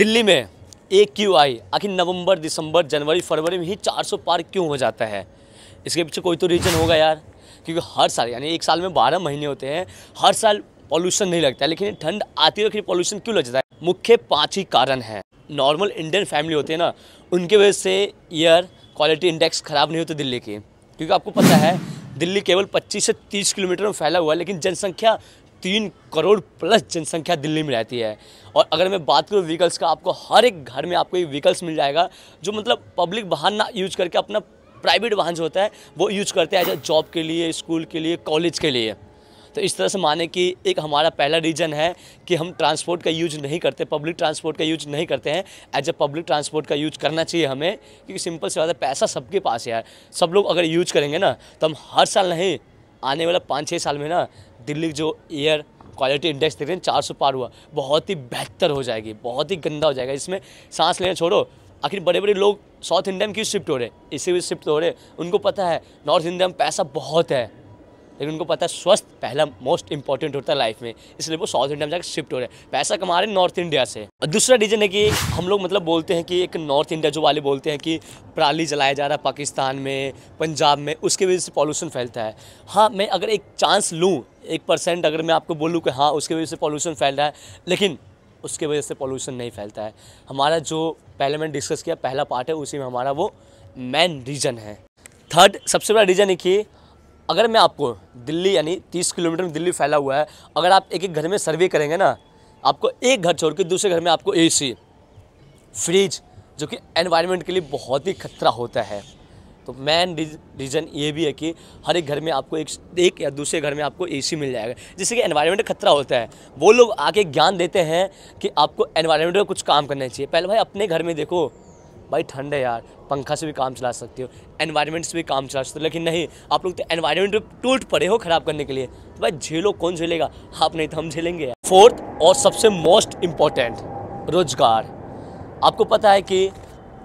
दिल्ली में ए Q I आखिर नवंबर दिसंबर जनवरी फरवरी में ही 400 पार क्यों हो जाता है इसके पीछे कोई तो रीज़न होगा यार क्योंकि हर साल यानी एक साल में बारह महीने होते हैं हर साल पॉल्यूशन नहीं लगता है लेकिन ठंड आती है फिर पॉल्यूशन क्यों लग जाता है मुख्य पाँच ही कारण हैं नॉर्मल इंडियन फैमिली होते हैं ना उनकी वजह से एयर क्वालिटी इंडेक्स ख़राब नहीं होती दिल्ली की क्योंकि आपको पता है दिल्ली केवल 25 से 30 किलोमीटर में फैला हुआ है लेकिन जनसंख्या तीन करोड़ प्लस जनसंख्या दिल्ली में रहती है और अगर मैं बात करूँ व्हीकल्स का आपको हर एक घर में आपको ये व्हीकल्स मिल जाएगा जो मतलब पब्लिक वाहन ना यूज करके अपना प्राइवेट वाहन जो होता है वो यूज करते हैं एज जॉब के लिए स्कूल के लिए कॉलेज के लिए तो इस तरह से माने कि एक हमारा पहला रीजन है कि हम ट्रांसपोर्ट का यूज नहीं करते पब्लिक ट्रांसपोर्ट का यूज नहीं करते हैं एज ए पब्लिक ट्रांसपोर्ट का यूज करना चाहिए हमें क्योंकि सिंपल से बात है पैसा सबके पास है सब लोग अगर यूज करेंगे ना तो हम हर साल नहीं आने वाला पाँच छः साल में ना दिल्ली जो एयर क्वालिटी इंडेक्स देख रहे हैं चार सौ पार हुआ बहुत ही बेहतर हो जाएगी बहुत ही गंदा हो जाएगा इसमें सांस लेना छोड़ो आखिर बड़े बड़े लोग साउथ इंडिया में क्यों शिफ्ट हो रहे हैं इसी भी शिफ्ट हो रहे हैं उनको पता है नॉर्थ इंडिया में पैसा बहुत है लेकिन उनको पता है स्वस्थ पहला मोस्ट इंपॉर्टेंट होता है लाइफ में इसलिए वो साउथ इंडिया में जाकर शिफ्ट हो रहे हैं पैसा कमा रहे हैं नॉर्थ इंडिया से और दूसरा रीजन है कि हम लोग मतलब बोलते हैं कि एक नॉर्थ इंडिया जो वाले बोलते हैं कि पराली जलाया जा रहा है पाकिस्तान में पंजाब में उसकी वजह से पॉल्यूशन फैलता है हाँ मैं अगर एक चांस लूँ एक परसेंट अगर मैं आपको बोलूँ कि हाँ उसकी वजह से पॉल्यूशन फैल रहा है लेकिन उसके वजह से पॉल्यूशन नहीं फैलता है हमारा जो पहले मैंने डिस्कस किया पहला पार्ट है उसी में हमारा वो मेन रीज़न है थर्ड सबसे बड़ा रीज़न है कि अगर मैं आपको दिल्ली यानी तीस किलोमीटर में दिल्ली फैला हुआ है अगर आप एक एक घर में सर्वे करेंगे ना आपको एक घर छोड़ के दूसरे घर में आपको ए फ्रिज जो कि एनवायरनमेंट के लिए बहुत ही खतरा होता है तो मेन रीज़न ये भी है कि हर एक घर में आपको एक एक या दूसरे घर में आपको एसी मिल जाएगा जिससे कि एनवायरनमेंट खतरा होता है वो लोग आके ज्ञान देते हैं कि आपको एनवायरनमेंट का कुछ काम करना चाहिए पहले भाई अपने घर में देखो भाई ठंड है यार पंखा से भी काम चला सकते हो एनवायरनमेंट से भी काम चला सकते हो लेकिन नहीं आप लोग तो एनवायरनमेंट पे टूट पड़े हो ख़राब करने के लिए तो भाई झेलो कौन झेलेगा आप नहीं तो हम झेलेंगे फोर्थ और सबसे मोस्ट इम्पॉर्टेंट रोजगार आपको पता है कि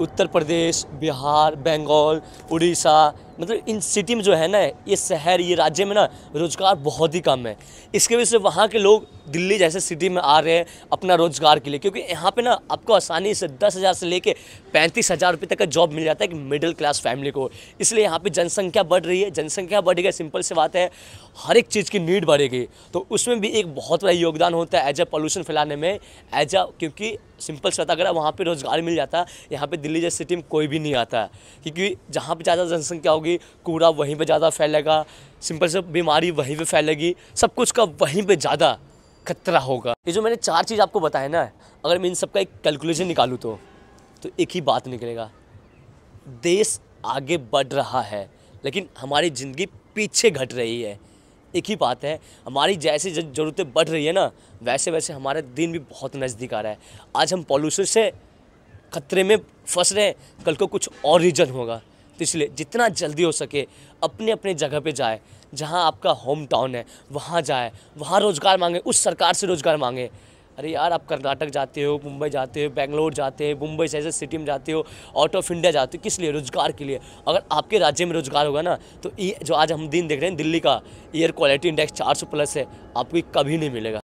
उत्तर प्रदेश बिहार बंगाल उड़ीसा मतलब इन सिटी में जो है ना ये शहर ये राज्य में ना रोज़गार बहुत ही कम है इसके वजह से वहाँ के लोग दिल्ली जैसे सिटी में आ रहे हैं अपना रोज़गार के लिए क्योंकि यहाँ पे ना आपको आसानी से दस हज़ार से लेके पैंतीस हज़ार रुपये तक का जॉब मिल जाता है एक मिडिल क्लास फैमिली को इसलिए यहाँ पे जनसंख्या बढ़ रही है जनसंख्या बढ़ेगी सिंपल सी बात है हर एक चीज़ की नीड बढ़ेगी तो उसमें भी एक बहुत बड़ा योगदान होता है एज अ पॉल्यूशन फैलाने में एज अ क्योंकि सिंपल से बात अगर वहाँ पर रोज़गार मिल जाता है यहाँ पर दिल्ली जैसी सिटी में कोई भी नहीं आता क्योंकि जहाँ पर ज़्यादा जनसंख्या होगी होगी कूड़ा वहीं पे ज़्यादा फैलेगा सिंपल से बीमारी वहीं पे फैलेगी सब कुछ का वहीं पे ज़्यादा खतरा होगा ये जो मैंने चार चीज़ आपको बताया ना अगर मैं इन सब का एक कैलकुलेशन निकालूँ तो तो एक ही बात निकलेगा देश आगे बढ़ रहा है लेकिन हमारी ज़िंदगी पीछे घट रही है एक ही बात है हमारी जैसी ज़रूरतें बढ़ रही है ना वैसे वैसे हमारे दिन भी बहुत नज़दीक आ रहा है आज हम पॉल्यूशन से खतरे में फंस रहे हैं कल को कुछ और रीजन होगा तो इसलिए जितना जल्दी हो सके अपने अपने जगह पे जाए जहाँ आपका होम टाउन है वहाँ जाए वहाँ रोज़गार मांगे उस सरकार से रोज़गार मांगे अरे यार आप कर्नाटक जाते हो मुंबई जाते हो बेंगलोर जाते हो मुंबई से सिटी में जाते हो आउट ऑफ इंडिया जाते हो किस लिए रोज़गार के लिए अगर आपके राज्य में रोज़गार होगा ना तो ये जो आज हम दिन देख रहे हैं दिल्ली का एयर क्वालिटी इंडेक्स 400 प्लस है आपको कभी नहीं मिलेगा